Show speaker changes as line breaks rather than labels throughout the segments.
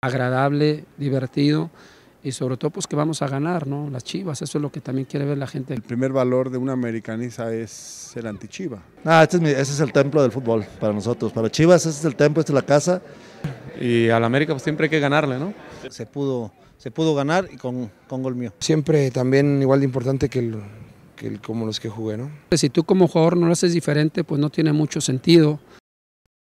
agradable, divertido y sobre todo pues que vamos a ganar, ¿no? Las Chivas, eso es lo que también quiere ver la gente. El primer valor de una americaniza es el Chiva. Ah, este es, el templo del fútbol para nosotros, para Chivas ese es el templo, esta es la casa. Y al América pues siempre hay que ganarle, ¿no? Se pudo, se pudo ganar y con, gol mío. Siempre
también igual de importante que, como los que jugué, ¿no?
Si tú como jugador no lo haces diferente, pues no tiene mucho sentido.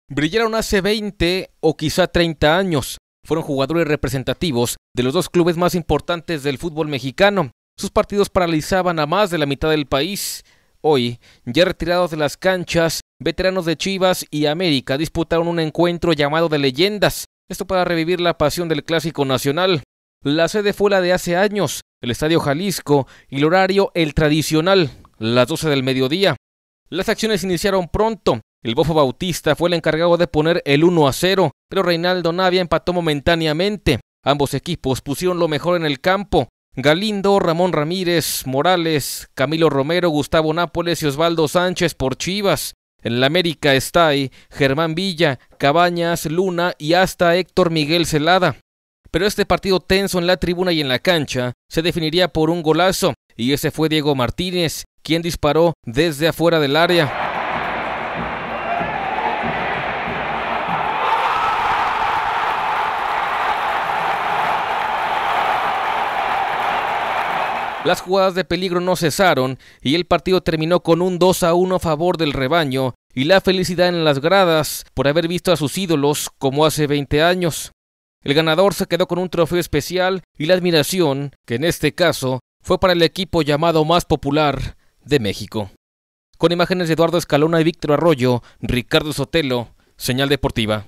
Brillaron hace 20 o quizá 30 años fueron jugadores representativos de los dos clubes más importantes del fútbol mexicano. Sus partidos paralizaban a más de la mitad del país. Hoy, ya retirados de las canchas, veteranos de Chivas y América disputaron un encuentro llamado de leyendas, esto para revivir la pasión del Clásico Nacional. La sede fue la de hace años, el Estadio Jalisco, y el horario el tradicional, las 12 del mediodía. Las acciones iniciaron pronto, el Bofo Bautista fue el encargado de poner el 1 a 0, pero Reinaldo Navia empató momentáneamente. Ambos equipos pusieron lo mejor en el campo. Galindo, Ramón Ramírez, Morales, Camilo Romero, Gustavo Nápoles y Osvaldo Sánchez por Chivas. En la América está ahí Germán Villa, Cabañas, Luna y hasta Héctor Miguel Celada. Pero este partido tenso en la tribuna y en la cancha se definiría por un golazo, y ese fue Diego Martínez, quien disparó desde afuera del área. Las jugadas de peligro no cesaron y el partido terminó con un 2 a 1 a favor del rebaño y la felicidad en las gradas por haber visto a sus ídolos como hace 20 años. El ganador se quedó con un trofeo especial y la admiración, que en este caso fue para el equipo llamado más popular de México. Con imágenes de Eduardo Escalona y Víctor Arroyo, Ricardo Sotelo, Señal Deportiva.